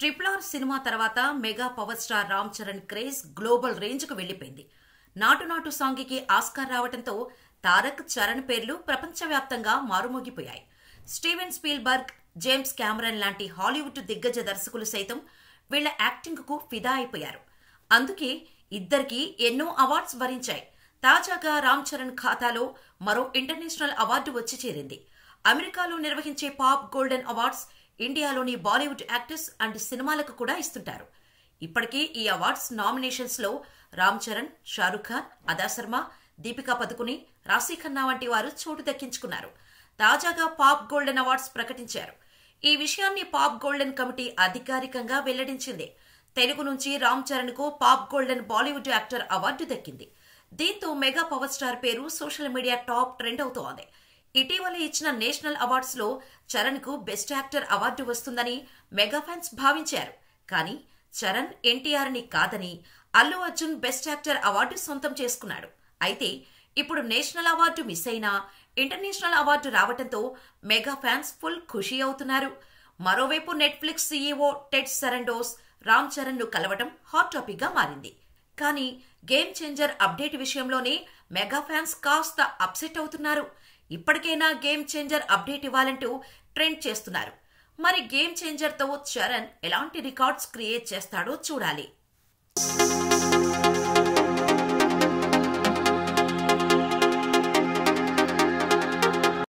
triple R cinema తర్వాత mega power star Ram Charan craze global రేంజ్కు వెళ్లిపోయింది నాటు నాటు సాంగ్కి ఆస్కార్ రావడంతో తారక్ చరణ్ పేర్లు ప్రపంచవ్యాప్తంగా మారుమోగిపోయాయి స్టీవెన్ స్పీల్బర్గ్ జేమ్స్ క్యామరన్ లాంటి హాలీవుడ్ దిగ్గజ దర్శకులు సైతం వీళ్ల యాక్టింగ్కు ఫిదా అయిపోయారు అందుకే ఇద్దరికి ఎన్నో అవార్డ్స్ వరించాయి తాజాగా రామ్ చరణ్ ఖాతాలో మరో ఇంటర్నేషనల్ అవార్డు వచ్చి చేరింది అమెరికాలో నిర్వహించే పాప్ గోల్డెన్ అవార్డ్స్ ఇండియాలోని బాలీవుడ్ యాక్టర్స్ అండ్ సినిమాలకు కూడా ఇస్తుంటారు ఇప్పటికే ఈ అవార్డ్స్ నామినేషన్స్లో రామ్ చరణ్ షారుఖ్ ఖాన్ అదా శర్మ దీపికా పదుకుని రాశీ ఖన్నా వంటి వారు చోటు దక్కించుకున్నారు తాజాగా పాప్ గోల్డెన్ అవార్డ్స్ ప్రకటించారు ఈ విషయాన్ని పాప్ గోల్డెన్ కమిటీ అధికారికంగా వెల్లడించింది తెలుగు నుంచి రామ్ చరణ్ కు pop golden Bollywood actor award దక్కింది దీంతో మెగా పవర్ స్టార్ పేరు సోషల్ మీడియా టాప్ ట్రెండ్ అవుతోంది ఇటీవల ఇచ్చిన నేషనల్ అవార్డ్స్లో చరణ్కు బెస్ట్ యాక్టర్ అవార్డు వస్తుందని మెగా ఫ్యాన్స్ భావించారు కానీ చరణ్ ఎన్టీఆర్ని కాదని Allu Arjun best actor award సొంతం చేసుకున్నాడు అయితే ఇప్పుడు నేషనల్ అవార్డు మిస్ అయినా ఇంటర్నేషనల్ అవార్డు రావడంతో మెగా ఫ్యాన్స్ ఫుల్ ఖుషీ అవుతున్నారు మరోవైపు Netflix CEO Ted Sarandos Ram Charan ను కలవటం హాట్ టాపిక్ గా మారింది కానీ గేమ్ చేంజర్ అప్డేట్ విషయంలోనే మెగా ఫ్యాన్స్ కాస్త అప్సెట్ అవుతున్నారు ఇప్పటికైనా గేమ్ చేంజర్ అప్డేట్ ఇవ్వాలంటూ ట్రెండ్ చేస్తున్నారు మరి గేమ్ చేంజర్తో చరణ్ ఎలాంటి రికార్డ్స్ క్రియేట్ చేస్తాడో చూడాలి